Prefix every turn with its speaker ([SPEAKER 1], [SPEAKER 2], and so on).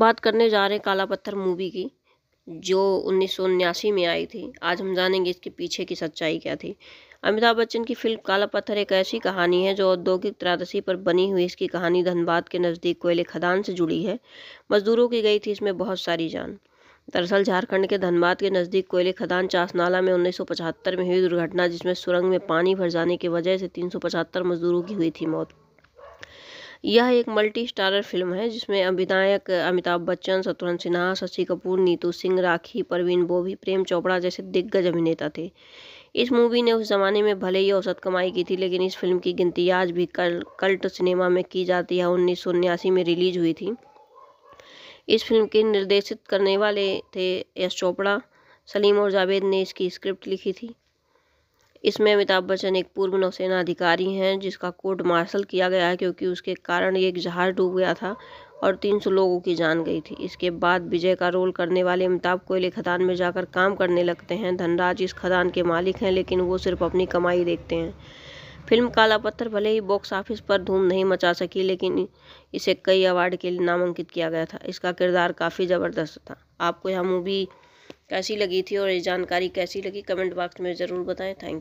[SPEAKER 1] बात करने जा रहे हैं काला पत्थर मूवी की जो उन्नीस में आई थी आज हम जानेंगे इसके पीछे की सच्चाई क्या थी अमिताभ बच्चन की फिल्म काला पत्थर एक ऐसी कहानी है जो औद्योगिक त्रादशी पर बनी हुई इसकी कहानी धनबाद के नज़दीक कोयले खदान से जुड़ी है मजदूरों की गई थी इसमें बहुत सारी जान दरअसल झारखंड के धनबाद के नज़दीक कोयले खदान चासनाला में 1975 में हुई दुर्घटना जिसमें सुरंग में पानी भर जाने की वजह से 375 मजदूरों की हुई थी मौत यह एक मल्टी स्टारर फिल्म है जिसमें विधायक अमिताभ बच्चन शत्रुघ्न सिन्हा शशि कपूर नीतू सिंह राखी परवीन बोभी प्रेम चोपड़ा जैसे दिग्गज अभिनेता थे इस मूवी ने उस ज़माने में भले ही औसत कमाई की थी लेकिन इस फिल्म की गिनती आज भी कल कल्ट सिनेमा में की जाती है उन्नीस में रिलीज हुई थी इस फिल्म के निर्देशित करने वाले थे यश चोपड़ा सलीम और जावेद ने इसकी स्क्रिप्ट लिखी थी इसमें अमिताभ बच्चन एक पूर्व नौसेना अधिकारी हैं जिसका कोर्ट मार्शल किया गया है क्योंकि उसके कारण एक जहाज़ डूब गया था और 300 लोगों की जान गई थी इसके बाद विजय का रोल करने वाले अमिताभ कोयले खदान में जाकर काम करने लगते हैं धनराज इस खदान के मालिक हैं लेकिन वो सिर्फ अपनी कमाई देखते हैं फिल्म काला पत्थर भले ही बॉक्स ऑफिस पर धूम नहीं मचा सकी लेकिन इसे कई अवार्ड के लिए नामांकित किया गया था इसका किरदार काफ़ी ज़बरदस्त था आपको यह मूवी कैसी लगी थी और ये जानकारी कैसी लगी कमेंट बॉक्स में ज़रूर बताएं थैंक यू